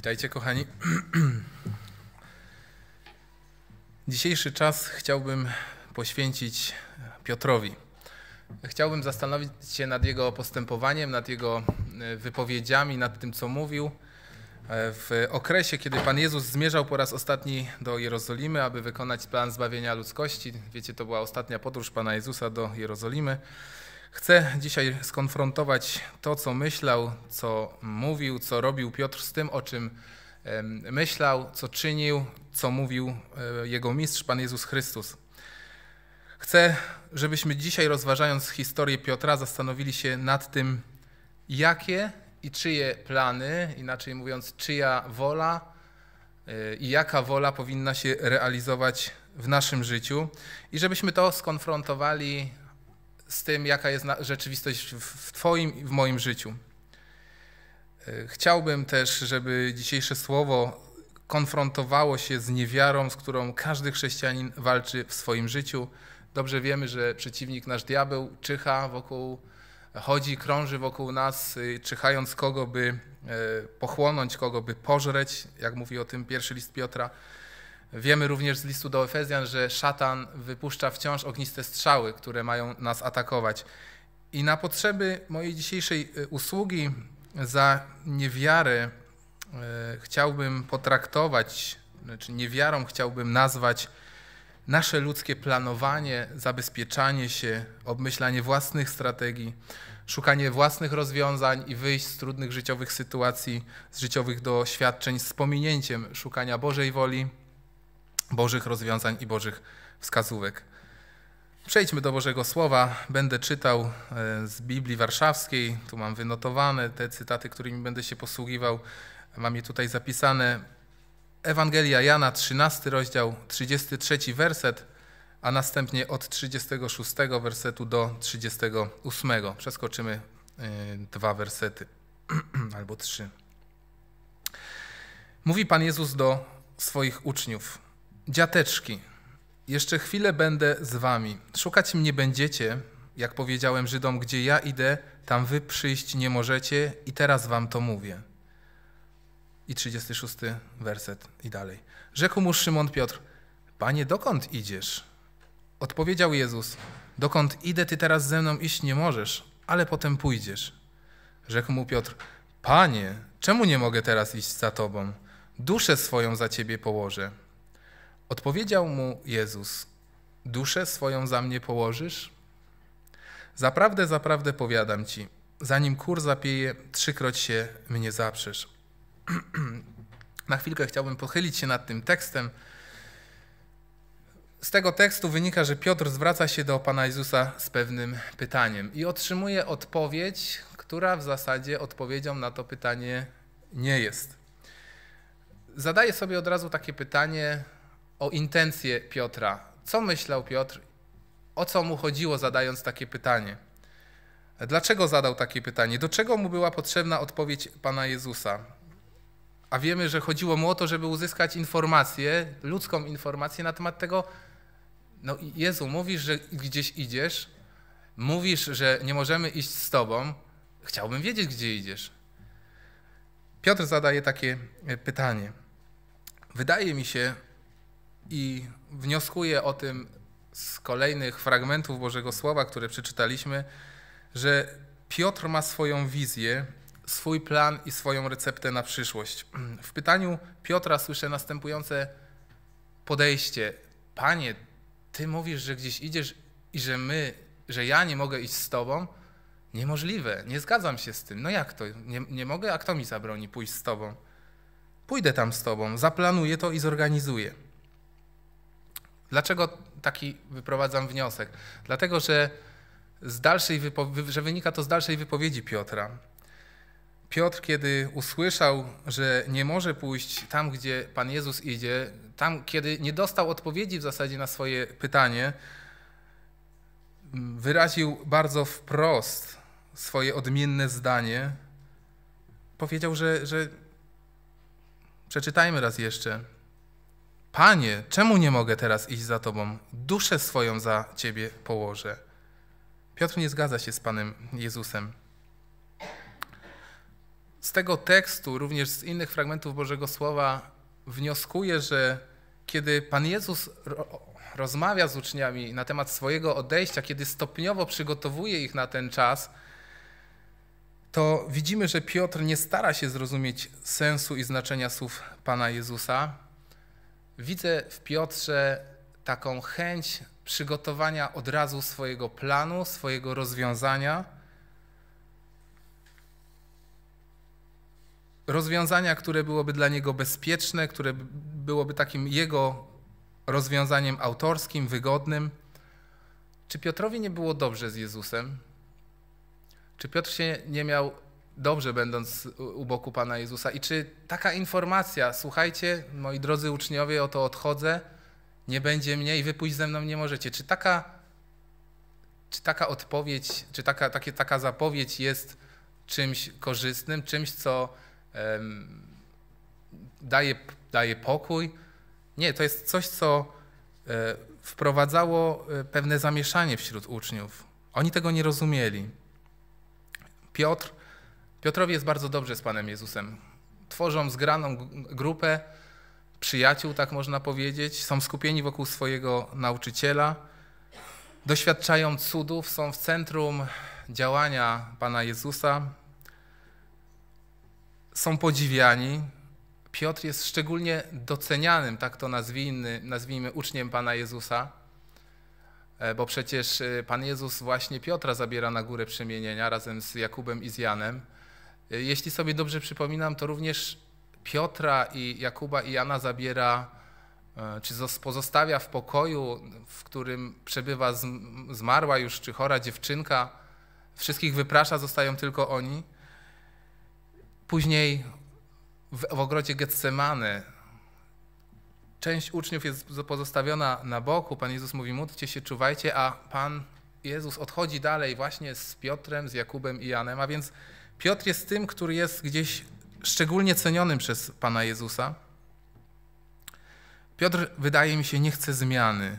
Witajcie, kochani. Dzisiejszy czas chciałbym poświęcić Piotrowi. Chciałbym zastanowić się nad jego postępowaniem, nad jego e, wypowiedziami, nad tym, co mówił. E, w okresie, kiedy Pan Jezus zmierzał po raz ostatni do Jerozolimy, aby wykonać plan zbawienia ludzkości, wiecie, to była ostatnia podróż Pana Jezusa do Jerozolimy. Chcę dzisiaj skonfrontować to, co myślał, co mówił, co robił Piotr z tym, o czym myślał, co czynił, co mówił e, jego mistrz, Pan Jezus Chrystus. Chcę, żebyśmy dzisiaj, rozważając historię Piotra, zastanowili się nad tym, jakie i czyje plany, inaczej mówiąc, czyja wola e, i jaka wola powinna się realizować w naszym życiu, i żebyśmy to skonfrontowali z tym, jaka jest rzeczywistość w Twoim i w moim życiu. E, chciałbym też, żeby dzisiejsze słowo konfrontowało się z niewiarą, z którą każdy chrześcijanin walczy w swoim życiu. Dobrze wiemy, że przeciwnik, nasz diabeł, czyha wokół, chodzi, krąży wokół nas, y, czyhając kogo, by e, pochłonąć, kogo, by pożreć, jak mówi o tym pierwszy list Piotra. Wiemy również z listu do Efezjan, że szatan wypuszcza wciąż ogniste strzały, które mają nas atakować. I na potrzeby mojej dzisiejszej e, usługi za niewiarę e, chciałbym potraktować, znaczy niewiarą chciałbym nazwać nasze ludzkie planowanie, zabezpieczanie się, obmyślanie własnych strategii, szukanie własnych rozwiązań i wyjść z trudnych życiowych sytuacji, z życiowych doświadczeń z pominięciem szukania Bożej woli Bożych rozwiązań i Bożych wskazówek. Przejdźmy do Bożego Słowa. Będę czytał e, z Biblii Warszawskiej. Tu mam wynotowane te cytaty, którymi będę się posługiwał. Mam je tutaj zapisane. Ewangelia Jana, 13 rozdział, 33 werset, a następnie od 36 wersetu do 38. Przeskoczymy e, dwa wersety albo trzy. Mówi Pan Jezus do swoich uczniów. Dziateczki, jeszcze chwilę będę z wami. Szukać mnie będziecie, jak powiedziałem Żydom, gdzie ja idę, tam wy przyjść nie możecie i teraz wam to mówię. I 36 werset i dalej. Rzekł mu Szymon Piotr, Panie, dokąd idziesz? Odpowiedział Jezus, dokąd idę, ty teraz ze mną iść nie możesz, ale potem pójdziesz. Rzekł mu Piotr, Panie, czemu nie mogę teraz iść za tobą? Duszę swoją za ciebie położę. Odpowiedział mu Jezus: Duszę swoją za mnie położysz? Zaprawdę, zaprawdę powiadam ci, zanim kur zapieje, trzykroć się mnie zaprzesz. Na chwilkę chciałbym pochylić się nad tym tekstem. Z tego tekstu wynika, że Piotr zwraca się do Pana Jezusa z pewnym pytaniem i otrzymuje odpowiedź, która w zasadzie odpowiedzią na to pytanie nie jest. Zadaję sobie od razu takie pytanie, o intencje Piotra. Co myślał Piotr? O co mu chodziło, zadając takie pytanie? Dlaczego zadał takie pytanie? Do czego mu była potrzebna odpowiedź Pana Jezusa? A wiemy, że chodziło mu o to, żeby uzyskać informację, ludzką informację na temat tego, no Jezu, mówisz, że gdzieś idziesz, mówisz, że nie możemy iść z Tobą, chciałbym wiedzieć, gdzie idziesz. Piotr zadaje takie pytanie. Wydaje mi się, i wnioskuję o tym z kolejnych fragmentów Bożego Słowa, które przeczytaliśmy, że Piotr ma swoją wizję, swój plan i swoją receptę na przyszłość. W pytaniu Piotra słyszę następujące podejście: Panie, ty mówisz, że gdzieś idziesz i że my, że ja nie mogę iść z tobą? Niemożliwe, nie zgadzam się z tym. No jak to? Nie, nie mogę, a kto mi zabroni pójść z tobą? Pójdę tam z tobą, zaplanuję to i zorganizuję. Dlaczego taki wyprowadzam wniosek? Dlatego, że, z dalszej że wynika to z dalszej wypowiedzi Piotra. Piotr, kiedy usłyszał, że nie może pójść tam, gdzie Pan Jezus idzie, tam, kiedy nie dostał odpowiedzi w zasadzie na swoje pytanie, mm, wyraził bardzo wprost swoje odmienne zdanie. Powiedział, że, że przeczytajmy raz jeszcze. Panie, czemu nie mogę teraz iść za Tobą? Duszę swoją za Ciebie położę. Piotr nie zgadza się z Panem Jezusem. Z tego tekstu, również z innych fragmentów Bożego Słowa, wnioskuję, że kiedy Pan Jezus rozmawia z uczniami na temat swojego odejścia, kiedy stopniowo przygotowuje ich na ten czas, to widzimy, że Piotr nie stara się zrozumieć sensu i znaczenia słów Pana Jezusa, widzę w Piotrze taką chęć przygotowania od razu swojego planu, swojego rozwiązania. Rozwiązania, które byłoby dla niego bezpieczne, które byłoby takim jego rozwiązaniem autorskim, wygodnym. Czy Piotrowi nie było dobrze z Jezusem? Czy Piotr się nie miał dobrze będąc u boku Pana Jezusa. I czy taka informacja, słuchajcie, moi drodzy uczniowie, oto odchodzę, nie będzie mnie i pójść ze mną nie możecie. Czy taka, czy taka odpowiedź, czy taka, takie, taka zapowiedź jest czymś korzystnym, czymś, co um, daje, daje pokój? Nie, to jest coś, co um, wprowadzało e, pewne zamieszanie wśród uczniów. Oni tego nie rozumieli. Piotr Piotrowi jest bardzo dobrze z Panem Jezusem. Tworzą zgraną grupę przyjaciół, tak można powiedzieć, są skupieni wokół swojego nauczyciela, doświadczają cudów, są w centrum działania Pana Jezusa, są podziwiani. Piotr jest szczególnie docenianym, tak to nazwijmy, nazwijmy uczniem Pana Jezusa, e, bo przecież e, Pan Jezus właśnie Piotra zabiera na górę przemienienia razem z Jakubem i z Janem. Jeśli sobie dobrze przypominam, to również Piotra i Jakuba i Jana zabiera, e, czy pozostawia w pokoju, w którym przebywa zmarła już czy chora dziewczynka. Wszystkich wyprasza, zostają tylko oni. Później w, w ogrodzie Getsemany część uczniów jest pozostawiona na boku. Pan Jezus mówi: módlcie się, czuwajcie, a Pan Jezus odchodzi dalej właśnie z Piotrem, z Jakubem i Janem, a więc Piotr jest tym, który jest gdzieś szczególnie cenionym przez Pana Jezusa. Piotr, wydaje mi się, nie chce zmiany,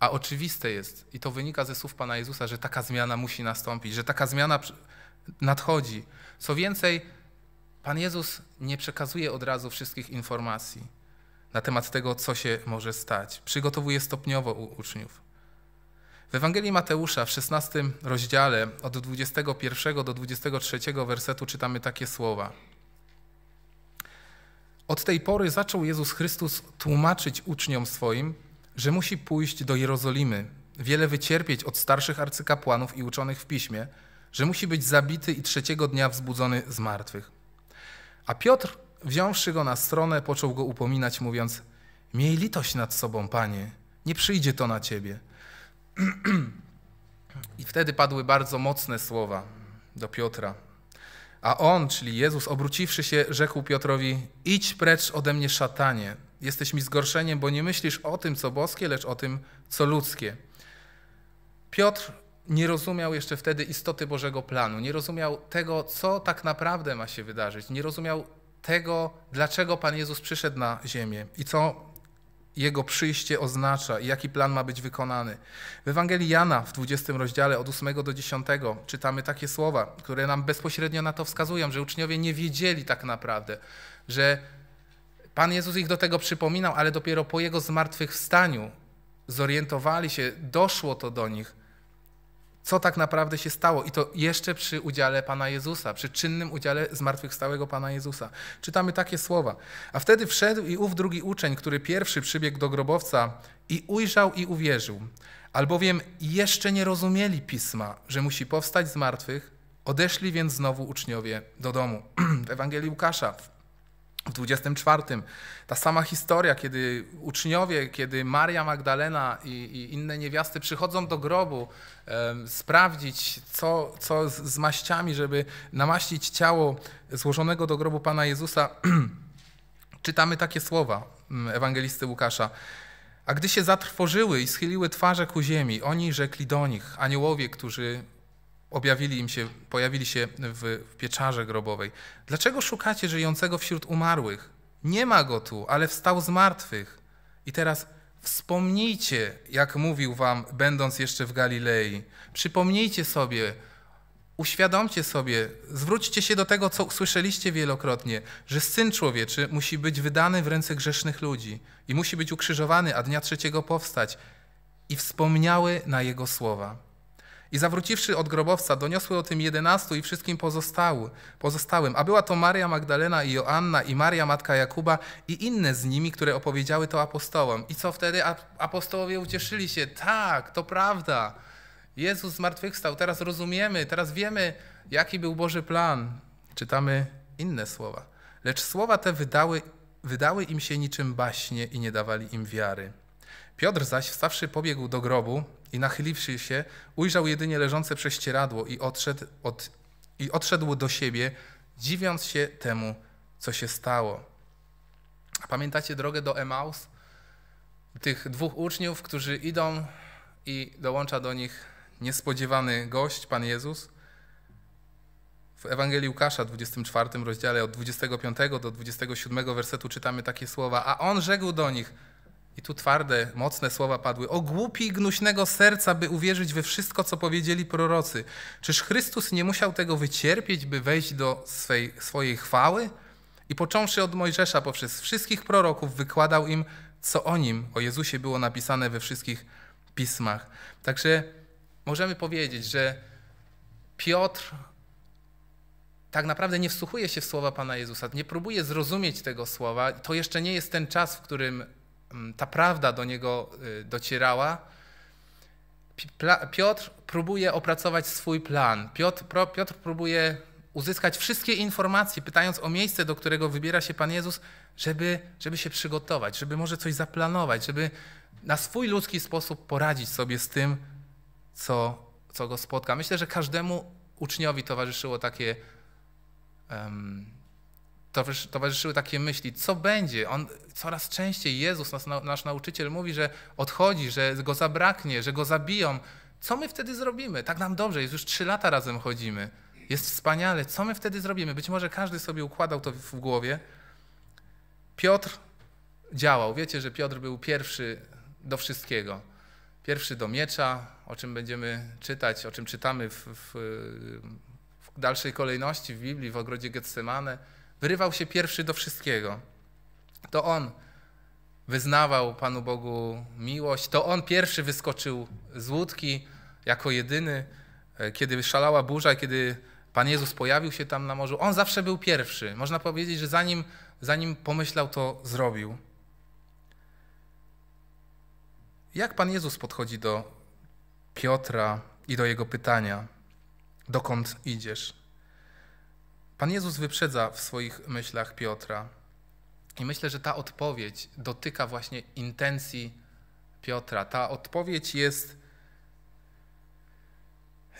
a oczywiste jest, i to wynika ze słów Pana Jezusa, że taka zmiana musi nastąpić, że taka zmiana nadchodzi. Co więcej, Pan Jezus nie przekazuje od razu wszystkich informacji na temat tego, co się może stać. Przygotowuje stopniowo u uczniów. W Ewangelii Mateusza w 16 rozdziale od 21 do 23 wersetu czytamy takie słowa. Od tej pory zaczął Jezus Chrystus tłumaczyć uczniom swoim, że musi pójść do Jerozolimy, wiele wycierpieć od starszych arcykapłanów i uczonych w piśmie, że musi być zabity i trzeciego dnia wzbudzony z martwych. A Piotr, wziąwszy go na stronę, począł go upominać, mówiąc: Miej litość nad sobą, panie, nie przyjdzie to na ciebie. I wtedy padły bardzo mocne słowa do Piotra. A on, czyli Jezus, obróciwszy się, rzekł Piotrowi: Idź precz ode mnie, szatanie. Jesteś mi zgorszeniem, bo nie myślisz o tym, co boskie, lecz o tym, co ludzkie. Piotr nie rozumiał jeszcze wtedy istoty Bożego planu, nie rozumiał tego, co tak naprawdę ma się wydarzyć, nie rozumiał tego, dlaczego Pan Jezus przyszedł na ziemię i co jego przyjście oznacza i jaki plan ma być wykonany. W Ewangelii Jana w 20 rozdziale od 8 do 10 czytamy takie słowa, które nam bezpośrednio na to wskazują, że uczniowie nie wiedzieli tak naprawdę, że Pan Jezus ich do tego przypominał, ale dopiero po jego zmartwychwstaniu zorientowali się, doszło to do nich co tak naprawdę się stało. I to jeszcze przy udziale Pana Jezusa, przy czynnym udziale zmartwychwstałego Pana Jezusa. Czytamy takie słowa. A wtedy wszedł i ów drugi uczeń, który pierwszy przybiegł do grobowca i ujrzał i uwierzył. Albowiem jeszcze nie rozumieli pisma, że musi powstać z martwych, odeszli więc znowu uczniowie do domu. W Ewangelii Łukasza, w w 24 ta sama historia, kiedy uczniowie, kiedy Maria Magdalena i, i inne niewiasty przychodzą do grobu sprawdzić, co, co z, z maściami, żeby namaścić ciało złożonego do grobu Pana Jezusa, czytamy takie słowa mm, ewangelisty Łukasza. A gdy się zatrwożyły i schyliły twarze ku ziemi, oni rzekli do nich, aniołowie, którzy objawili im się, pojawili się w, w pieczarze grobowej. Dlaczego szukacie żyjącego wśród umarłych? Nie ma go tu, ale wstał z martwych. I teraz wspomnijcie, jak mówił wam, będąc jeszcze w Galilei. Przypomnijcie sobie, uświadomcie sobie, zwróćcie się do tego, co słyszeliście wielokrotnie, że Syn Człowieczy musi być wydany w ręce grzesznych ludzi i musi być ukrzyżowany, a dnia trzeciego powstać. I wspomniały na Jego słowa. I zawróciwszy od grobowca, doniosły o tym jedenastu i wszystkim pozostałym. A była to Maria Magdalena i Joanna i Maria Matka Jakuba i inne z nimi, które opowiedziały to apostołom. I co wtedy apostołowie ucieszyli się? Tak, to prawda. Jezus zmartwychwstał, teraz rozumiemy, teraz wiemy, jaki był Boży plan. Czytamy inne słowa. Lecz słowa te wydały, wydały im się niczym baśnie i nie dawali im wiary. Piotr zaś, wstawszy, pobiegł do grobu, i nachyliwszy się, ujrzał jedynie leżące prześcieradło i odszedł, od, i odszedł do siebie, dziwiąc się temu, co się stało. A pamiętacie drogę do Emaus? Tych dwóch uczniów, którzy idą i dołącza do nich niespodziewany gość, Pan Jezus. W Ewangelii Łukasza, 24 rozdziale od 25 do 27 wersetu czytamy takie słowa, a on rzekł do nich – i tu twarde, mocne słowa padły. O głupi i gnuśnego serca, by uwierzyć we wszystko, co powiedzieli prorocy. Czyż Chrystus nie musiał tego wycierpieć, by wejść do swej, swojej chwały? I począwszy od Mojżesza poprzez wszystkich proroków, wykładał im, co o nim, o Jezusie było napisane we wszystkich pismach. Także możemy powiedzieć, że Piotr tak naprawdę nie wsłuchuje się w słowa Pana Jezusa, nie próbuje zrozumieć tego słowa. To jeszcze nie jest ten czas, w którym Mm, ta prawda do niego y, docierała, Piotr próbuje opracować swój plan. Piotr, Piotr próbuje uzyskać wszystkie informacje, pytając o miejsce, do którego wybiera się Pan Jezus, żeby, żeby się przygotować, żeby może coś zaplanować, żeby na swój ludzki sposób poradzić sobie z tym, co, co go spotka. Myślę, że każdemu uczniowi towarzyszyło takie um, towarzyszyły takie myśli, co będzie? On coraz częściej Jezus, nas, nasz nauczyciel, mówi, że odchodzi, że go zabraknie, że go zabiją. Co my wtedy zrobimy? Tak nam dobrze, jest już trzy lata razem chodzimy. Jest wspaniale. Co my wtedy zrobimy? Być może każdy sobie układał to w głowie. Piotr działał. Wiecie, że Piotr był pierwszy do wszystkiego. Pierwszy do miecza, o czym będziemy czytać, o czym czytamy w, w, w dalszej kolejności w Biblii, w ogrodzie Getsemane wyrywał się pierwszy do wszystkiego. To on wyznawał Panu Bogu miłość, to on pierwszy wyskoczył z łódki jako jedyny, e, kiedy szalała burza, kiedy Pan Jezus pojawił się tam na morzu. On zawsze był pierwszy. Można powiedzieć, że zanim, zanim pomyślał, to zrobił. Jak Pan Jezus podchodzi do Piotra i do jego pytania: Dokąd idziesz? Pan Jezus wyprzedza w swoich myślach Piotra. I myślę, że ta odpowiedź dotyka właśnie intencji Piotra. Ta odpowiedź jest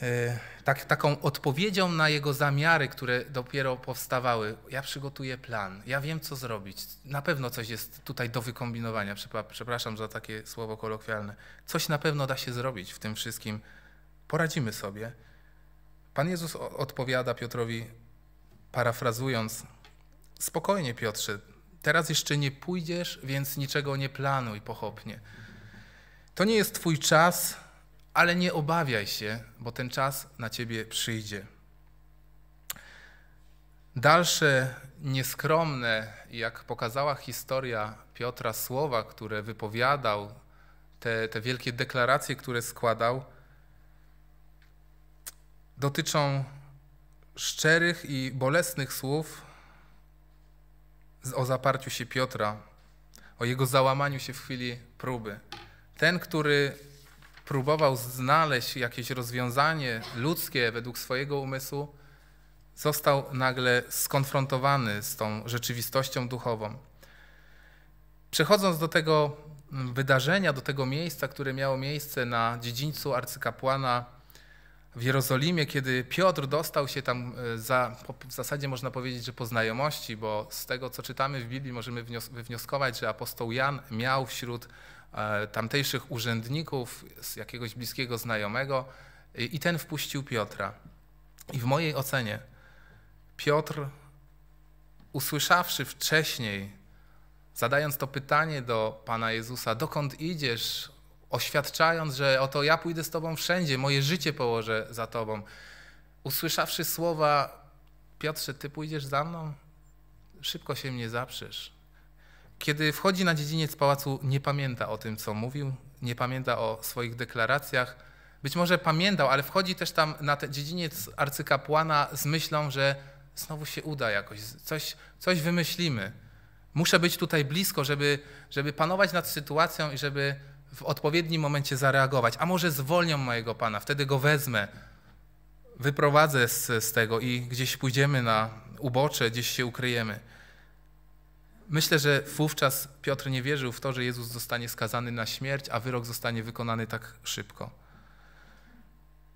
e, tak, taką odpowiedzią na jego zamiary, które dopiero powstawały. Ja przygotuję plan, ja wiem, co zrobić. Na pewno coś jest tutaj do wykombinowania. Przepraszam za takie słowo kolokwialne. Coś na pewno da się zrobić w tym wszystkim. Poradzimy sobie. Pan Jezus odpowiada Piotrowi: parafrazując, spokojnie Piotrze, teraz jeszcze nie pójdziesz, więc niczego nie planuj pochopnie. To nie jest Twój czas, ale nie obawiaj się, bo ten czas na Ciebie przyjdzie. Dalsze nieskromne, jak pokazała historia Piotra, słowa, które wypowiadał, te, te wielkie deklaracje, które składał, dotyczą szczerych i bolesnych słów o zaparciu się Piotra, o jego załamaniu się w chwili próby. Ten, który próbował znaleźć jakieś rozwiązanie ludzkie według swojego umysłu, został nagle skonfrontowany z tą rzeczywistością duchową. Przechodząc do tego wydarzenia, do tego miejsca, które miało miejsce na dziedzińcu arcykapłana w Jerozolimie, kiedy Piotr dostał się tam e, za, w zasadzie można powiedzieć, że po znajomości, bo z tego, co czytamy w Biblii, możemy wywnioskować, że apostoł Jan miał wśród e, tamtejszych urzędników z jakiegoś bliskiego znajomego e, i ten wpuścił Piotra. I w mojej ocenie Piotr, usłyszawszy wcześniej, zadając to pytanie do Pana Jezusa, dokąd idziesz, oświadczając, że oto ja pójdę z Tobą wszędzie, moje życie położę za Tobą. Usłyszawszy słowa, Piotrze, Ty pójdziesz za mną? Szybko się mnie zaprzesz. Kiedy wchodzi na dziedziniec pałacu, nie pamięta o tym, co mówił, nie pamięta o swoich deklaracjach. Być może pamiętał, ale wchodzi też tam na ten dziedziniec arcykapłana z myślą, że znowu się uda jakoś, coś, coś wymyślimy. Muszę być tutaj blisko, żeby, żeby panować nad sytuacją i żeby w odpowiednim momencie zareagować. A może zwolnią mojego pana, wtedy go wezmę, wyprowadzę z, z tego i gdzieś pójdziemy na ubocze, gdzieś się ukryjemy. Myślę, że wówczas Piotr nie wierzył w to, że Jezus zostanie skazany na śmierć, a wyrok zostanie wykonany tak szybko.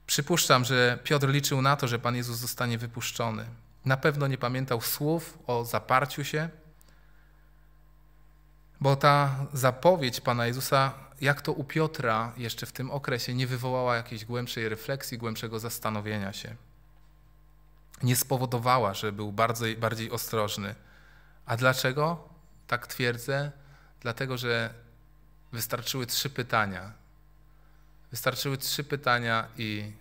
Przypuszczam, że Piotr liczył na to, że Pan Jezus zostanie wypuszczony. Na pewno nie pamiętał słów o zaparciu się, bo ta zapowiedź Pana Jezusa jak to u Piotra jeszcze w tym okresie nie wywołała jakiejś głębszej refleksji, głębszego zastanowienia się. Nie spowodowała, że był bardziej, bardziej ostrożny. A dlaczego? Tak twierdzę, dlatego że wystarczyły trzy pytania. Wystarczyły trzy pytania i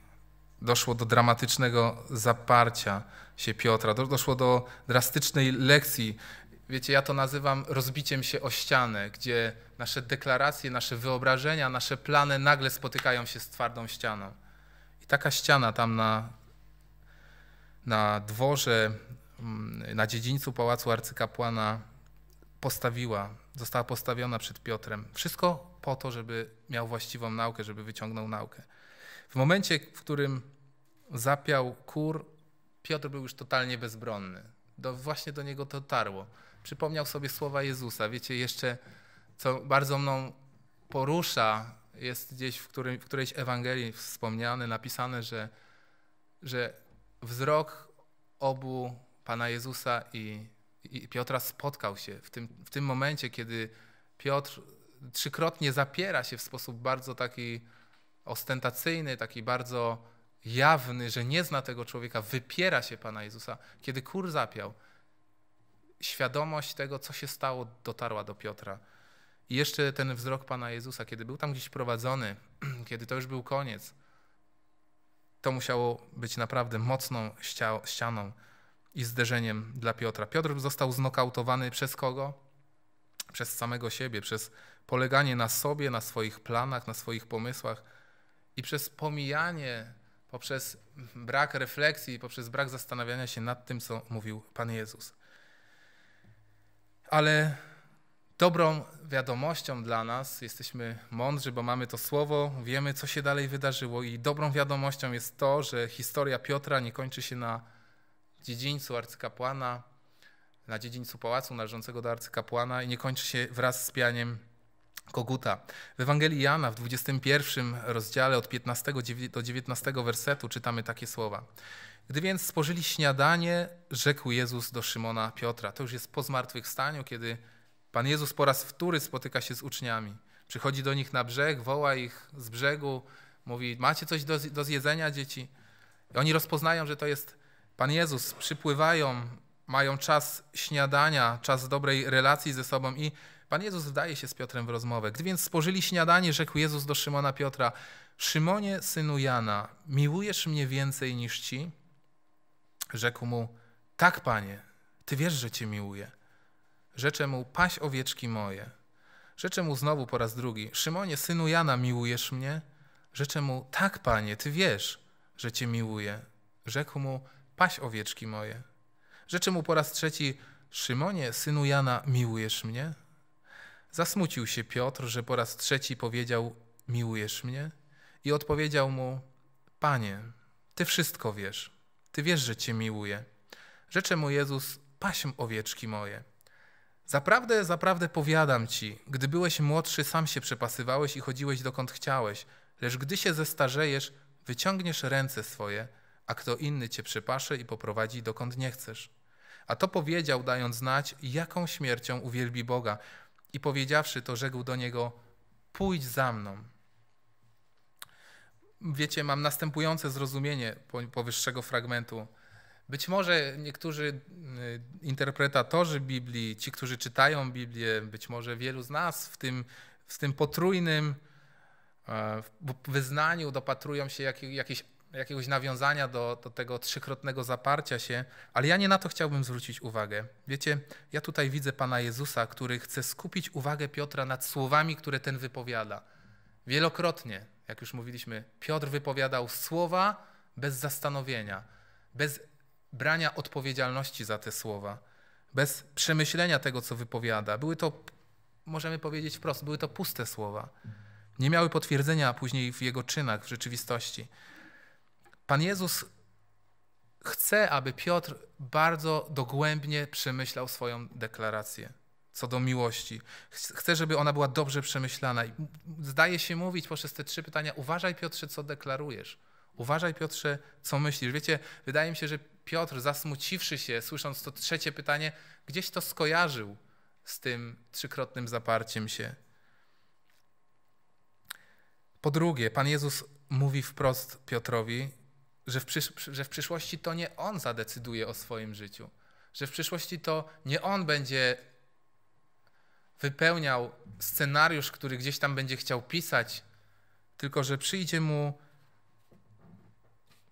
doszło do dramatycznego zaparcia się Piotra, doszło do drastycznej lekcji Wiecie, ja to nazywam rozbiciem się o ścianę, gdzie nasze deklaracje, nasze wyobrażenia, nasze plany nagle spotykają się z twardą ścianą. I taka ściana tam na, na dworze, mm, na dziedzińcu pałacu arcykapłana postawiła, została postawiona przed Piotrem. Wszystko po to, żeby miał właściwą naukę, żeby wyciągnął naukę. W momencie, w którym zapiał kur, Piotr był już totalnie bezbronny. Do, właśnie do niego to tarło przypomniał sobie słowa Jezusa. Wiecie, jeszcze co bardzo mną porusza, jest gdzieś w, którym, w którejś Ewangelii wspomniane, napisane, że, że wzrok obu Pana Jezusa i, i Piotra spotkał się w tym, w tym momencie, kiedy Piotr trzykrotnie zapiera się w sposób bardzo taki ostentacyjny, taki bardzo jawny, że nie zna tego człowieka, wypiera się Pana Jezusa. Kiedy kur zapiał, świadomość tego, co się stało, dotarła do Piotra. I jeszcze ten wzrok Pana Jezusa, kiedy był tam gdzieś prowadzony, kiedy to już był koniec, to musiało być naprawdę mocną ścianą i zderzeniem dla Piotra. Piotr został znokautowany przez kogo? Przez samego siebie, przez poleganie na sobie, na swoich planach, na swoich pomysłach i przez pomijanie, poprzez brak refleksji, poprzez brak zastanawiania się nad tym, co mówił Pan Jezus. Ale dobrą wiadomością dla nas, jesteśmy mądrzy, bo mamy to słowo, wiemy, co się dalej wydarzyło, i dobrą wiadomością jest to, że historia Piotra nie kończy się na dziedzińcu arcykapłana, na dziedzińcu pałacu należącego do arcykapłana i nie kończy się wraz z pianiem koguta. W Ewangelii Jana w 21 rozdziale od 15 do 19 wersetu czytamy takie słowa. Gdy więc spożyli śniadanie, rzekł Jezus do Szymona Piotra. To już jest po zmartwychwstaniu, kiedy Pan Jezus po raz wtóry spotyka się z uczniami. Przychodzi do nich na brzeg, woła ich z brzegu, mówi: Macie coś do, do zjedzenia, dzieci? I oni rozpoznają, że to jest Pan Jezus. Przypływają, mają czas śniadania, czas dobrej relacji ze sobą i Pan Jezus wdaje się z Piotrem w rozmowę. Gdy więc spożyli śniadanie, rzekł Jezus do Szymona Piotra: Szymonie, synu Jana, miłujesz mnie więcej niż ci? Rzekł mu: Tak, panie, ty wiesz, że cię miłuję. Rzeczę mu: Paś owieczki moje. Rzeczę mu znowu po raz drugi: Szymonie, synu Jana, miłujesz mnie? Rzeczę mu: Tak, panie, ty wiesz, że cię miłuję. Rzekł mu: Paś owieczki moje. Rzeczy mu po raz trzeci: Szymonie, synu Jana, miłujesz mnie? Zasmucił się Piotr, że po raz trzeci powiedział: Miłujesz mnie? I odpowiedział mu: Panie, ty wszystko wiesz. Ty wiesz, że Cię miłuję. Rzeczę mu Jezus, pasiem owieczki moje. Zaprawdę, zaprawdę powiadam Ci, gdy byłeś młodszy, sam się przepasywałeś i chodziłeś dokąd chciałeś, lecz gdy się zestarzejesz, wyciągniesz ręce swoje, a kto inny Cię przepasze i poprowadzi dokąd nie chcesz. A to powiedział, dając znać, jaką śmiercią uwielbi Boga. I powiedziawszy to, rzekł do niego, pójdź za mną wiecie, mam następujące zrozumienie powyższego fragmentu. Być może niektórzy y, interpretatorzy Biblii, ci, którzy czytają Biblię, być może wielu z nas w tym, w tym potrójnym e, wyznaniu dopatrują się jak, jakiegoś nawiązania do, do tego trzykrotnego zaparcia się, ale ja nie na to chciałbym zwrócić uwagę. Wiecie, ja tutaj widzę Pana Jezusa, który chce skupić uwagę Piotra nad słowami, które ten wypowiada. Wielokrotnie, jak już mówiliśmy, Piotr wypowiadał słowa bez zastanowienia, bez brania odpowiedzialności za te słowa, bez przemyślenia tego, co wypowiada. Były to, możemy powiedzieć wprost, były to puste słowa. Nie miały potwierdzenia później w jego czynach, w rzeczywistości. Pan Jezus chce, aby Piotr bardzo dogłębnie przemyślał swoją deklarację co do miłości. Chcę, żeby ona była dobrze przemyślana. I zdaje się mówić poprzez te trzy pytania: uważaj, Piotrze, co deklarujesz. Uważaj, Piotrze, co myślisz. Wiecie, wydaje mi się, że Piotr, zasmuciwszy się, słysząc to trzecie pytanie, gdzieś to skojarzył z tym trzykrotnym zaparciem się. Po drugie, Pan Jezus mówi wprost Piotrowi, że w, że w przyszłości to nie on zadecyduje o swoim życiu, że w przyszłości to nie on będzie wypełniał scenariusz, który gdzieś tam będzie chciał pisać, tylko że przyjdzie mu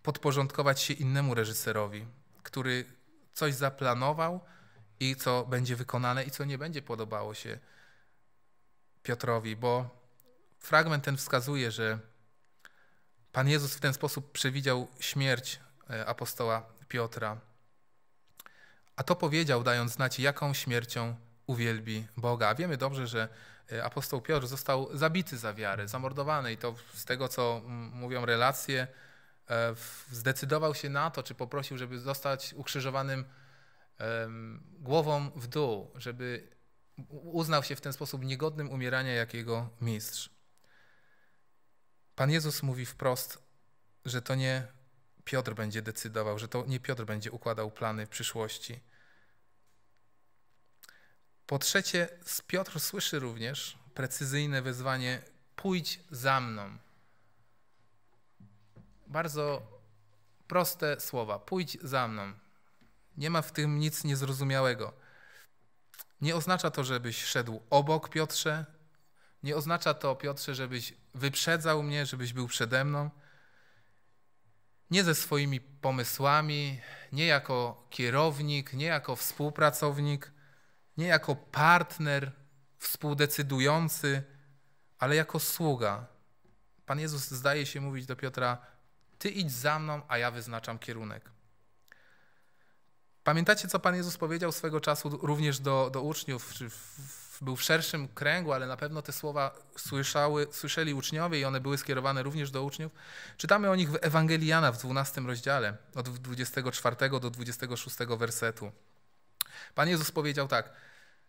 podporządkować się innemu reżyserowi, który coś zaplanował i co będzie wykonane i co nie będzie podobało się Piotrowi, bo fragment ten wskazuje, że Pan Jezus w ten sposób przewidział śmierć e, apostoła Piotra. A to powiedział, dając znać, jaką śmiercią uwielbi Boga. A wiemy dobrze, że e, apostoł Piotr został zabity za wiarę, zamordowany i to z tego, co mm, mówią relacje, e, zdecydował się na to, czy poprosił, żeby zostać ukrzyżowanym głową w dół, żeby uznał się w ten sposób niegodnym umierania jak jego mistrz. Pan Jezus mówi wprost, że to nie Piotr będzie decydował, że to nie Piotr będzie układał plany w przyszłości po trzecie, z Piotr słyszy również precyzyjne wezwanie: pójdź za mną. Bardzo proste słowa: pójdź za mną. Nie ma w tym nic niezrozumiałego. Nie oznacza to, żebyś szedł obok Piotrze, nie oznacza to, Piotrze, żebyś wyprzedzał mnie, żebyś był przede mną. Nie ze swoimi pomysłami, nie jako kierownik, nie jako współpracownik, nie jako partner współdecydujący, ale jako sługa. Pan Jezus zdaje się mówić do Piotra: Ty idź za mną, a ja wyznaczam kierunek. Pamiętacie, co Pan Jezus powiedział swego czasu również do, do uczniów? Był w szerszym kręgu, ale na pewno te słowa słyszały, słyszeli uczniowie i one były skierowane również do uczniów. Czytamy o nich w Ewangelii Jana w 12 rozdziale, od 24 do 26 wersetu. Pan Jezus powiedział tak: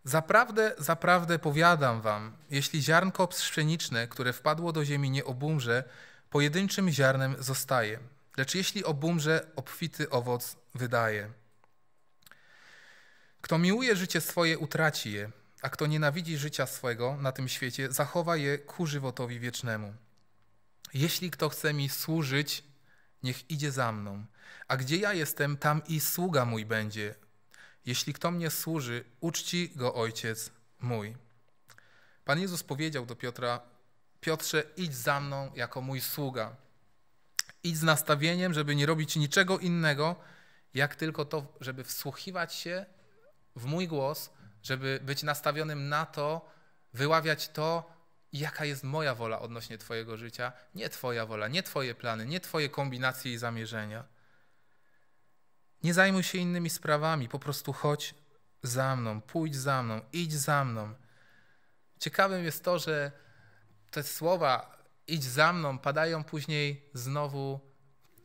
Zaprawdę, zaprawdę powiadam wam, jeśli ziarnko pszeniczne, które wpadło do ziemi, nie obumrze, pojedynczym ziarnem zostaje. Lecz jeśli obumrze, obfity owoc wydaje. Kto miłuje życie swoje, utraci je, a kto nienawidzi życia swego na tym świecie, zachowa je ku żywotowi wiecznemu. Jeśli kto chce mi służyć, niech idzie za mną, a gdzie ja jestem, tam i sługa mój będzie. Jeśli kto mnie służy, uczci go ojciec mój. Pan Jezus powiedział do Piotra: Piotrze, idź za mną jako mój sługa. Idź z nastawieniem, żeby nie robić niczego innego, jak tylko to, żeby wsłuchiwać się w mój głos, żeby być nastawionym na to, wyławiać to, jaka jest moja wola odnośnie Twojego życia, nie Twoja wola, nie Twoje plany, nie Twoje kombinacje i zamierzenia. Nie zajmuj się innymi sprawami, po prostu chodź za mną, pójdź za mną, idź za mną. Ciekawym jest to, że te słowa idź za mną padają później znowu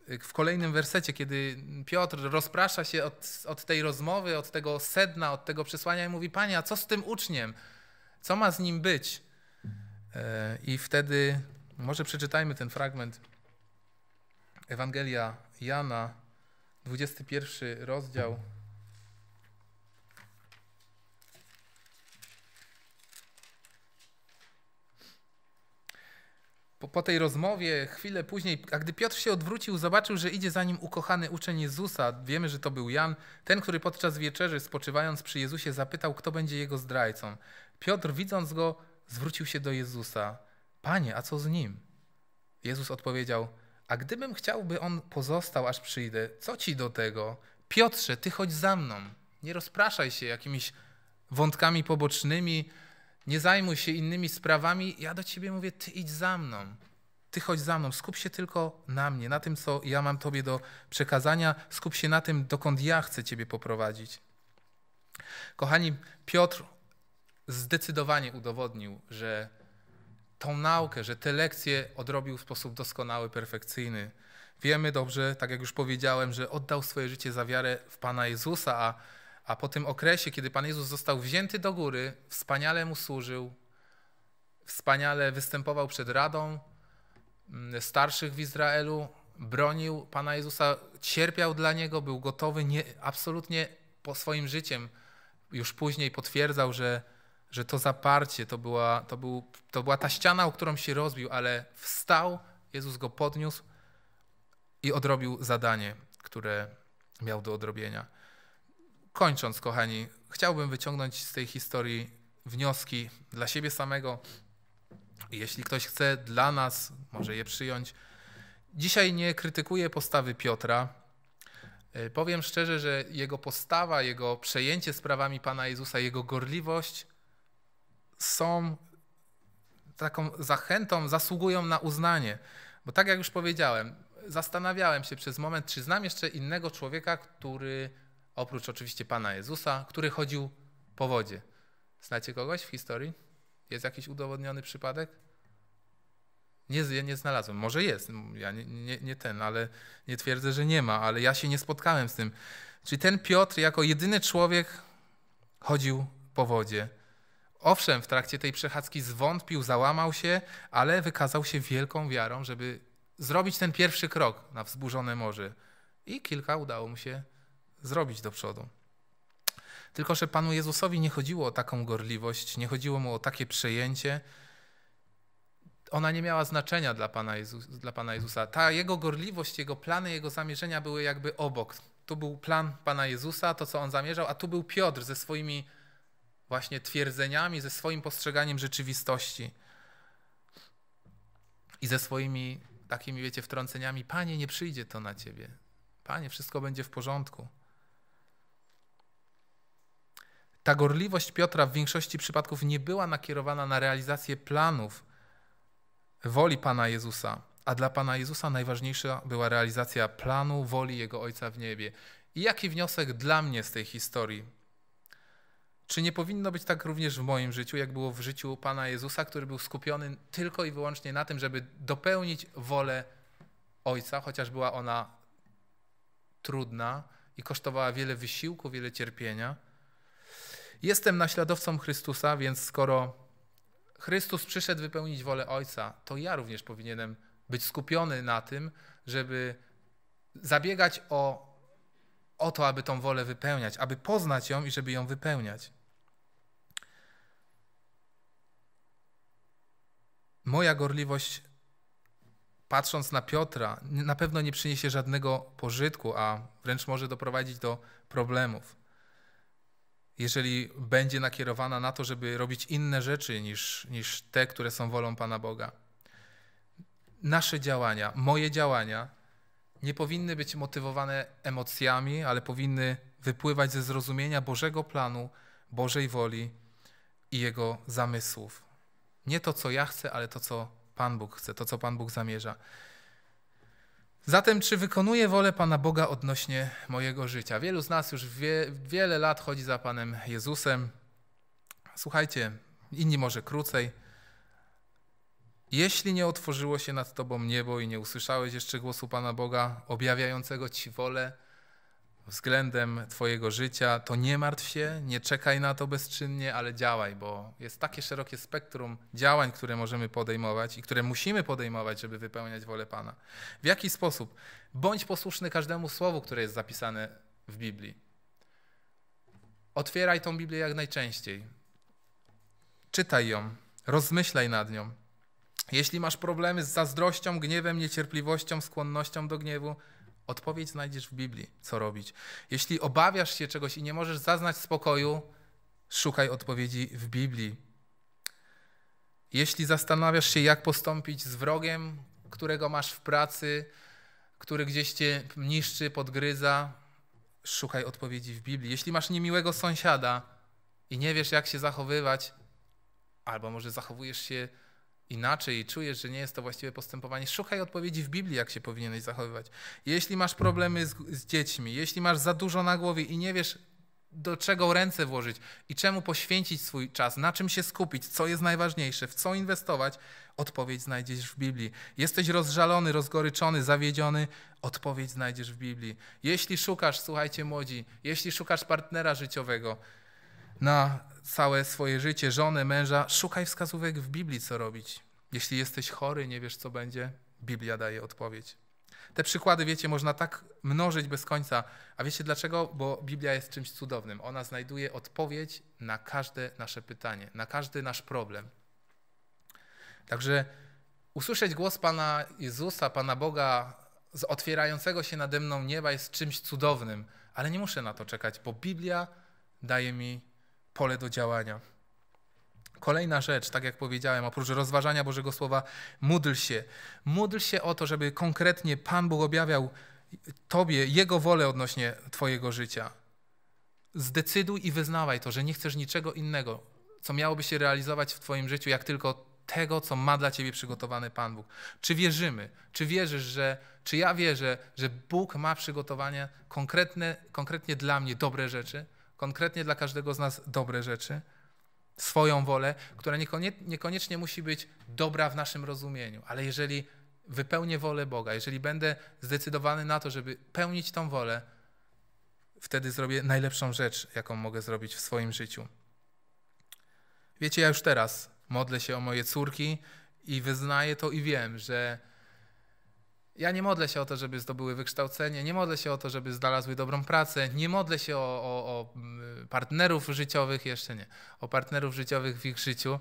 y, w kolejnym wersecie, kiedy Piotr rozprasza się od, od, tej rozmowy, od tego sedna, od tego przesłania i mówi: Panie, a co z tym uczniem? Co ma z nim być? E, I wtedy, może przeczytajmy ten fragment Ewangelia Jana, 21 rozdział. Po, po, tej rozmowie, chwilę później, a gdy Piotr się odwrócił, zobaczył, że idzie za nim ukochany uczeń Jezusa. Wiemy, że to był Jan, ten, który podczas wieczerzy, spoczywając przy Jezusie, zapytał, kto będzie jego zdrajcą. Piotr, widząc go, zwrócił się do Jezusa. Panie, a co z nim? Jezus odpowiedział – a gdybym chciał, by on pozostał, aż przyjdę, co ci do tego? Piotrze, ty chodź za mną. Nie rozpraszaj się jakimiś wątkami pobocznymi, nie zajmuj się innymi sprawami. Ja do ciebie mówię, ty idź za mną. Ty chodź za mną, skup się tylko na mnie, na tym, co ja mam Tobie do przekazania, skup się na tym, dokąd ja chcę Ciebie poprowadzić. Kochani, Piotr zdecydowanie udowodnił, że tą naukę, że te lekcje odrobił w sposób doskonały, perfekcyjny. Wiemy dobrze, tak jak już powiedziałem, że oddał swoje życie za wiarę w Pana Jezusa, a, a po tym okresie, kiedy Pan Jezus został wzięty do góry, wspaniale mu służył, wspaniale występował przed Radą mm, starszych w Izraelu, bronił Pana Jezusa, cierpiał dla Niego, był gotowy, nie, absolutnie po swoim życiem już później potwierdzał, że że to zaparcie to była, to, był, to była ta ściana, o którą się rozbił, ale wstał, Jezus go podniósł i odrobił zadanie, które miał do odrobienia. Kończąc, kochani, chciałbym wyciągnąć z tej historii wnioski dla siebie samego. Jeśli ktoś chce dla nas, może je przyjąć. Dzisiaj nie krytykuję postawy Piotra, Powiem szczerze, że jego postawa, jego przejęcie sprawami Pana Jezusa, jego gorliwość są taką zachętą, zasługują na uznanie. Bo tak jak już powiedziałem, zastanawiałem się przez moment, czy znam jeszcze innego człowieka, który oprócz oczywiście Pana Jezusa, który chodził po wodzie. Znacie kogoś w historii? Jest jakiś udowodniony przypadek? Nie, nie znalazłem. Może jest, ja nie, nie, nie, ten, ale nie twierdzę, że nie ma, ale ja się nie spotkałem z tym. Czyli ten Piotr jako jedyny człowiek chodził po wodzie. Owszem, w trakcie tej przechadzki zwątpił, załamał się, ale wykazał się wielką wiarą, żeby zrobić ten pierwszy krok na wzburzone morze. I kilka udało mu się zrobić do przodu. Tylko, że Panu Jezusowi nie chodziło o taką gorliwość, nie chodziło mu o takie przejęcie. Ona nie miała znaczenia dla Pana, Jezus, dla Pana Jezusa. Ta jego gorliwość, jego plany, jego zamierzenia były jakby obok. Tu był plan Pana Jezusa, to co on zamierzał, a tu był Piotr ze swoimi właśnie twierdzeniami, ze swoim postrzeganiem rzeczywistości i ze swoimi takimi, wiecie, wtrąceniami: Panie, nie przyjdzie to na ciebie. Panie, wszystko będzie w porządku. Ta gorliwość Piotra w większości przypadków nie była nakierowana na realizację planów woli Pana Jezusa, a dla Pana Jezusa najważniejsza była realizacja planu woli Jego Ojca w niebie. I jaki wniosek dla mnie z tej historii? Czy nie powinno być tak również w moim życiu, jak było w życiu Pana Jezusa, który był skupiony tylko i wyłącznie na tym, żeby dopełnić wolę Ojca, chociaż była ona trudna i kosztowała wiele wysiłku, wiele cierpienia? Jestem naśladowcą Chrystusa, więc skoro Chrystus przyszedł wypełnić wolę Ojca, to ja również powinienem być skupiony na tym, żeby zabiegać o, o to, aby tą wolę wypełniać, aby poznać ją i żeby ją wypełniać. moja gorliwość, patrząc na Piotra, na pewno nie przyniesie żadnego pożytku, a wręcz może doprowadzić do problemów. Jeżeli będzie nakierowana na to, żeby robić inne rzeczy niż, niż te, które są wolą Pana Boga. Nasze działania, moje działania nie powinny być motywowane emocjami, ale powinny wypływać ze zrozumienia Bożego planu, Bożej woli i Jego zamysłów. Nie to, co ja chcę, ale to, co Pan Bóg chce, to, co Pan Bóg zamierza. Zatem, czy wykonuję wolę Pana Boga odnośnie mojego życia? Wielu z nas już wie, wiele lat chodzi za Panem Jezusem. Słuchajcie, inni może krócej. Jeśli nie otworzyło się nad Tobą niebo i nie usłyszałeś jeszcze głosu Pana Boga objawiającego Ci wolę, względem Twojego życia, to nie martw się, nie czekaj na to bezczynnie, ale działaj, bo jest takie szerokie spektrum działań, które możemy podejmować i które musimy podejmować, żeby wypełniać wolę Pana. W jaki sposób? Bądź posłuszny każdemu słowu, które jest zapisane w Biblii. Otwieraj tą Biblię jak najczęściej. Czytaj ją, rozmyślaj nad nią. Jeśli masz problemy z zazdrością, gniewem, niecierpliwością, skłonnością do gniewu, Odpowiedź znajdziesz w Biblii, co robić. Jeśli obawiasz się czegoś i nie możesz zaznać spokoju, szukaj odpowiedzi w Biblii. Jeśli zastanawiasz się, jak postąpić z wrogiem, którego masz w pracy, który gdzieś cię niszczy, podgryza, szukaj odpowiedzi w Biblii. Jeśli masz niemiłego sąsiada i nie wiesz, jak się zachowywać, albo może zachowujesz się inaczej i czujesz, że nie jest to właściwe postępowanie, szukaj odpowiedzi w Biblii, jak się powinieneś zachowywać. Jeśli masz problemy z, z dziećmi, jeśli masz za dużo na głowie i nie wiesz, do czego ręce włożyć i czemu poświęcić swój czas, na czym się skupić, co jest najważniejsze, w co inwestować, odpowiedź znajdziesz w Biblii. Jesteś rozżalony, rozgoryczony, zawiedziony, odpowiedź znajdziesz w Biblii. Jeśli szukasz, słuchajcie młodzi, jeśli szukasz partnera życiowego, na całe swoje życie, żonę, męża, szukaj wskazówek w Biblii, co robić. Jeśli jesteś chory, nie wiesz, co będzie, Biblia daje odpowiedź. Te przykłady, wiecie, można tak mnożyć bez końca. A wiecie dlaczego? Bo Biblia jest czymś cudownym. Ona znajduje odpowiedź na każde nasze pytanie, na każdy nasz problem. Także usłyszeć głos Pana Jezusa, Pana Boga z otwierającego się nade mną nieba jest czymś cudownym, ale nie muszę na to czekać, bo Biblia daje mi pole do działania. Kolejna rzecz, tak jak powiedziałem, oprócz rozważania Bożego Słowa, módl się. Módl się o to, żeby konkretnie Pan Bóg objawiał Tobie Jego wolę odnośnie Twojego życia. Zdecyduj i wyznawaj to, że nie chcesz niczego innego, co miałoby się realizować w Twoim życiu, jak tylko tego, co ma dla Ciebie przygotowany Pan Bóg. Czy wierzymy, czy wierzysz, że, czy ja wierzę, że Bóg ma przygotowanie konkretne, konkretnie dla mnie dobre rzeczy? konkretnie dla każdego z nas dobre rzeczy, swoją wolę, która niekoniecznie musi być dobra w naszym rozumieniu, ale jeżeli wypełnię wolę Boga, jeżeli będę zdecydowany na to, żeby pełnić tą wolę, wtedy zrobię najlepszą rzecz, jaką mogę zrobić w swoim życiu. Wiecie, ja już teraz modlę się o moje córki i wyznaję to i wiem, że ja nie modlę się o to, żeby zdobyły wykształcenie, nie modlę się o to, żeby znalazły dobrą pracę, nie modlę się o, o, o mm, partnerów życiowych, jeszcze nie, o partnerów życiowych w ich życiu.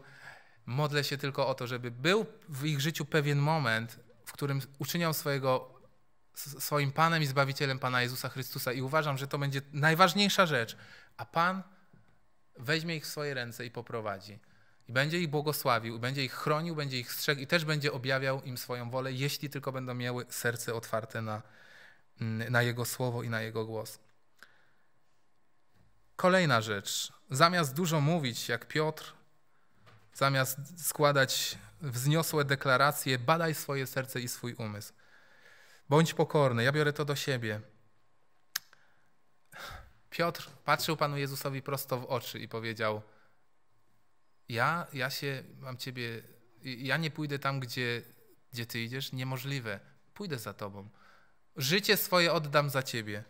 Modlę się tylko o to, żeby był w ich życiu pewien moment, w którym uczynią swojego, swoim Panem i Zbawicielem Pana Jezusa Chrystusa i uważam, że to będzie najważniejsza rzecz, a Pan weźmie ich w swoje ręce i poprowadzi będzie ich błogosławił, będzie ich chronił, będzie ich strzegł i też będzie objawiał im swoją wolę, jeśli tylko będą miały serce otwarte na, mm, na Jego słowo i na Jego głos. Kolejna rzecz. Zamiast dużo mówić jak Piotr, zamiast składać wzniosłe deklaracje, badaj swoje serce i swój umysł. Bądź pokorny, ja biorę to do siebie. Piotr patrzył Panu Jezusowi prosto w oczy i powiedział: ja, ja się, mam Ciebie, ja nie pójdę tam, gdzie, gdzie Ty idziesz, niemożliwe, pójdę za Tobą. Życie swoje oddam za Ciebie.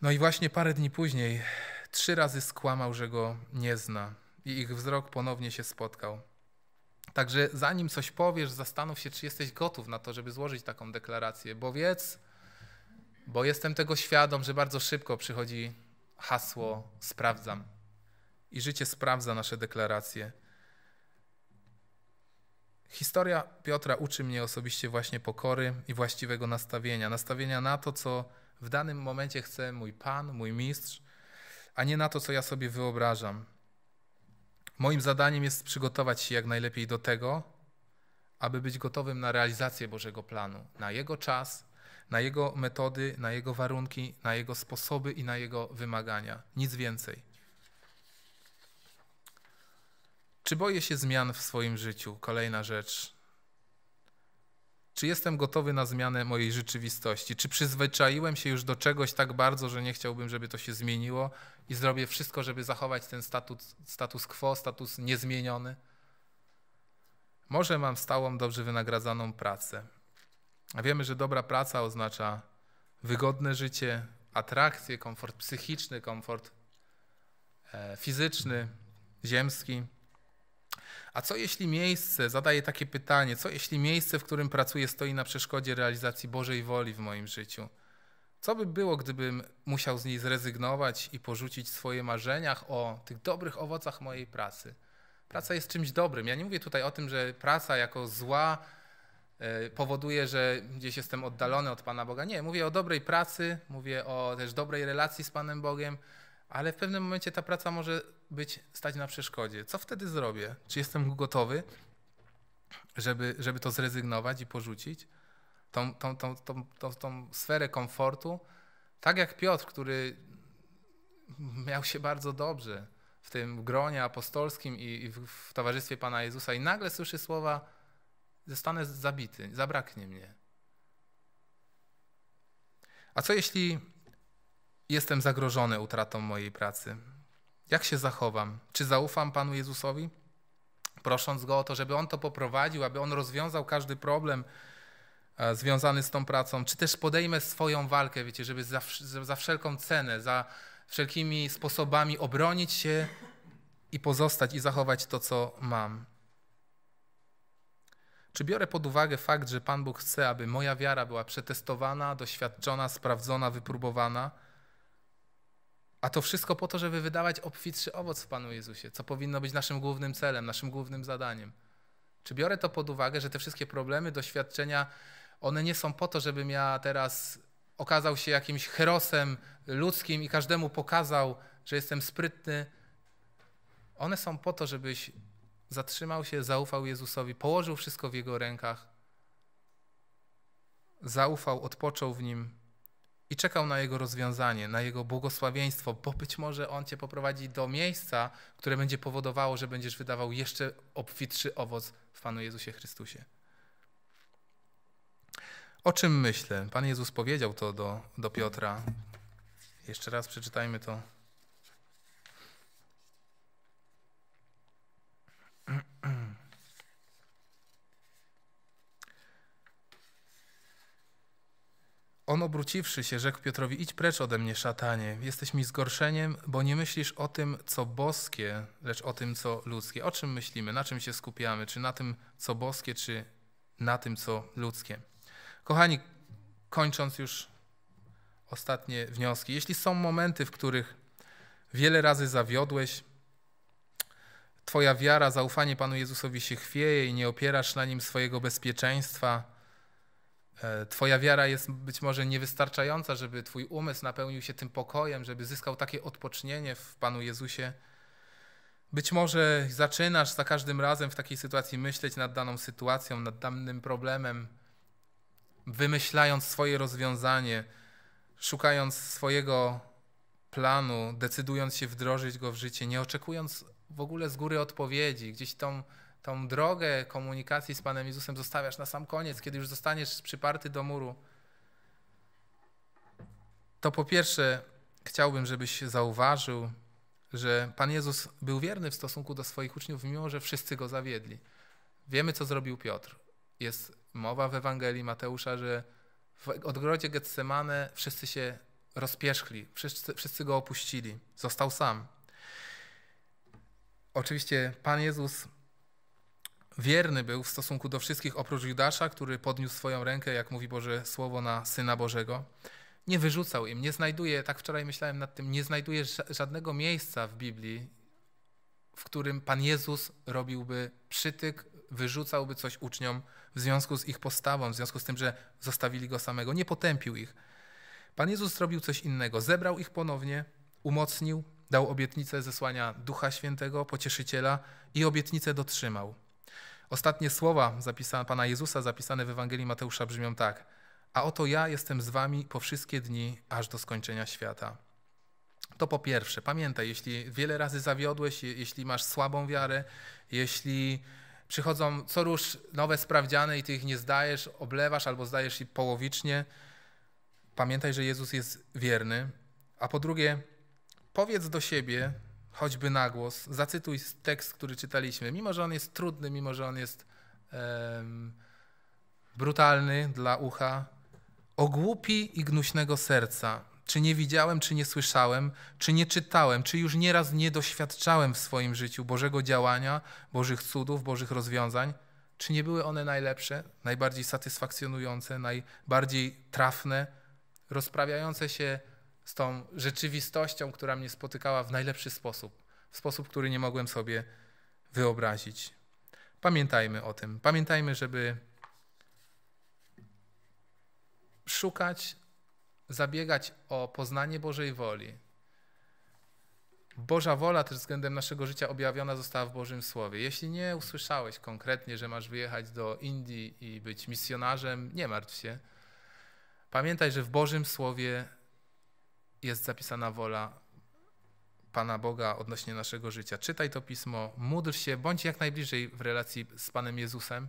No i właśnie parę dni później trzy razy skłamał, że go nie zna i ich wzrok ponownie się spotkał. Także zanim coś powiesz, zastanów się, czy jesteś gotów na to, żeby złożyć taką deklarację, bo wiedz, bo jestem tego świadom, że bardzo szybko przychodzi hasło sprawdzam i życie sprawdza nasze deklaracje. Historia Piotra uczy mnie osobiście właśnie pokory i właściwego nastawienia. Nastawienia na to, co w danym momencie chce mój Pan, mój Mistrz, a nie na to, co ja sobie wyobrażam. Moim zadaniem jest przygotować się jak najlepiej do tego, aby być gotowym na realizację Bożego planu, na Jego czas, na Jego metody, na Jego warunki, na Jego sposoby i na Jego wymagania. Nic więcej. Czy boję się zmian w swoim życiu? Kolejna rzecz. Czy jestem gotowy na zmianę mojej rzeczywistości? Czy przyzwyczaiłem się już do czegoś tak bardzo, że nie chciałbym, żeby to się zmieniło i zrobię wszystko, żeby zachować ten status, status quo, status niezmieniony? Może mam stałą, dobrze wynagradzaną pracę. A wiemy, że dobra praca oznacza wygodne życie, atrakcję, komfort psychiczny, komfort e, fizyczny, ziemski. A co jeśli miejsce, zadaję takie pytanie, co jeśli miejsce, w którym pracuję, stoi na przeszkodzie realizacji Bożej woli w moim życiu? Co by było, gdybym musiał z niej zrezygnować i porzucić swoje marzeniach o tych dobrych owocach mojej pracy? Praca jest czymś dobrym. Ja nie mówię tutaj o tym, że praca jako zła e, powoduje, że gdzieś jestem oddalony od Pana Boga. Nie, mówię o dobrej pracy, mówię o też dobrej relacji z Panem Bogiem, ale w pewnym momencie ta praca może być stać na przeszkodzie. Co wtedy zrobię? Czy jestem gotowy, żeby, żeby to zrezygnować i porzucić? Tą, tą, tą, tą, tą, tą sferę komfortu, tak jak Piotr, który miał się bardzo dobrze w tym gronie apostolskim i, i w, w towarzystwie Pana Jezusa i nagle słyszy słowa zostanę zabity, zabraknie mnie. A co jeśli jestem zagrożony utratą mojej pracy? Jak się zachowam? Czy zaufam Panu Jezusowi? Prosząc Go o to, żeby On to poprowadził, aby On rozwiązał każdy problem e, związany z tą pracą, czy też podejmę swoją walkę, wiecie, żeby za, za wszelką cenę, za wszelkimi sposobami obronić się i pozostać i zachować to, co mam. Czy biorę pod uwagę fakt, że Pan Bóg chce, aby moja wiara była przetestowana, doświadczona, sprawdzona, wypróbowana? A to wszystko po to, żeby wydawać obfitszy owoc w Panu Jezusie, co powinno być naszym głównym celem, naszym głównym zadaniem. Czy biorę to pod uwagę, że te wszystkie problemy, doświadczenia, one nie są po to, żebym ja teraz okazał się jakimś herosem ludzkim i każdemu pokazał, że jestem sprytny. One są po to, żebyś zatrzymał się, zaufał Jezusowi, położył wszystko w Jego rękach, zaufał, odpoczął w Nim i czekał na Jego rozwiązanie, na Jego błogosławieństwo, bo być może On Cię poprowadzi do miejsca, które będzie powodowało, że będziesz wydawał jeszcze obfitszy owoc w Panu Jezusie Chrystusie. O czym myślę? Pan Jezus powiedział to do, do Piotra. Jeszcze raz przeczytajmy to. On obróciwszy się, rzekł Piotrowi: Idź precz ode mnie, szatanie, jesteś mi zgorszeniem, bo nie myślisz o tym, co boskie, lecz o tym, co ludzkie. O czym myślimy, na czym się skupiamy, czy na tym, co boskie, czy na tym, co ludzkie. Kochani, kończąc już ostatnie wnioski. Jeśli są momenty, w których wiele razy zawiodłeś, Twoja wiara, zaufanie Panu Jezusowi się chwieje i nie opierasz na nim swojego bezpieczeństwa, E, twoja wiara jest być może niewystarczająca, żeby Twój umysł napełnił się tym pokojem, żeby zyskał takie odpocznienie w Panu Jezusie. Być może zaczynasz za każdym razem w takiej sytuacji myśleć nad daną sytuacją, nad danym problemem, wymyślając swoje rozwiązanie, szukając swojego planu, decydując się wdrożyć go w życie, nie oczekując w ogóle z góry odpowiedzi, gdzieś tą tą drogę komunikacji z Panem Jezusem zostawiasz na sam koniec, kiedy już zostaniesz przyparty do muru, to po pierwsze chciałbym, żebyś zauważył, że Pan Jezus był wierny w stosunku do swoich uczniów, mimo że wszyscy go zawiedli. Wiemy, co zrobił Piotr. Jest mowa w Ewangelii Mateusza, że w odgrodzie Getsemane wszyscy się rozpierzchli, wszyscy, wszyscy go opuścili, został sam. Oczywiście Pan Jezus Wierny był w stosunku do wszystkich oprócz Judasza, który podniósł swoją rękę, jak mówi Boże Słowo, na Syna Bożego. Nie wyrzucał im, nie znajduje, tak wczoraj myślałem nad tym, nie znajduje żadnego miejsca w Biblii, w którym Pan Jezus robiłby przytyk, wyrzucałby coś uczniom w związku z ich postawą, w związku z tym, że zostawili go samego. Nie potępił ich. Pan Jezus zrobił coś innego. Zebrał ich ponownie, umocnił, dał obietnicę zesłania Ducha Świętego, pocieszyciela i obietnicę dotrzymał. Ostatnie słowa zapisane, Pana Jezusa zapisane w Ewangelii Mateusza brzmią tak: A oto ja jestem z wami po wszystkie dni, aż do skończenia świata. To po pierwsze, pamiętaj, jeśli wiele razy zawiodłeś, jeśli masz słabą wiarę, jeśli przychodzą co rusz nowe sprawdziane i ty ich nie zdajesz, oblewasz albo zdajesz ich połowicznie, pamiętaj, że Jezus jest wierny. A po drugie, powiedz do siebie, choćby na głos, zacytuj tekst, który czytaliśmy, mimo że on jest trudny, mimo że on jest um, brutalny dla ucha. O głupi i gnuśnego serca, czy nie widziałem, czy nie słyszałem, czy nie czytałem, czy już nieraz nie doświadczałem w swoim życiu Bożego działania, Bożych cudów, Bożych rozwiązań, czy nie były one najlepsze, najbardziej satysfakcjonujące, najbardziej trafne, rozprawiające się z tą rzeczywistością, która mnie spotykała w najlepszy sposób, w sposób, który nie mogłem sobie wyobrazić. Pamiętajmy o tym. Pamiętajmy, żeby szukać, zabiegać o poznanie Bożej woli. Boża wola też względem naszego życia objawiona została w Bożym Słowie. Jeśli nie usłyszałeś konkretnie, że masz wyjechać do Indii i być misjonarzem, nie martw się. Pamiętaj, że w Bożym Słowie jest zapisana wola Pana Boga odnośnie naszego życia. Czytaj to pismo, módl się, bądź jak najbliżej w relacji z Panem Jezusem,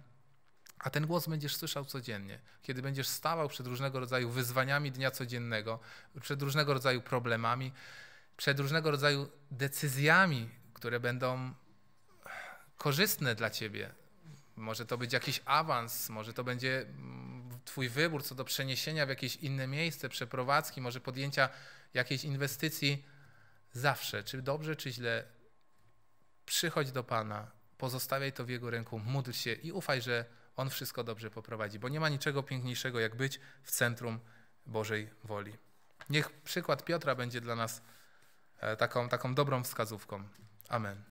a ten głos będziesz słyszał codziennie, kiedy będziesz stawał przed różnego rodzaju wyzwaniami dnia codziennego, przed różnego rodzaju problemami, przed różnego rodzaju decyzjami, które będą korzystne dla ciebie. Może to być jakiś awans, może to będzie Twój wybór co do przeniesienia w jakieś inne miejsce, przeprowadzki, może podjęcia jakiejś inwestycji, zawsze, czy dobrze, czy źle, przychodź do Pana, pozostawiaj to w Jego ręku, módl się i ufaj, że On wszystko dobrze poprowadzi, bo nie ma niczego piękniejszego, jak być w centrum Bożej woli. Niech przykład Piotra będzie dla nas e, taką, taką dobrą wskazówką. Amen.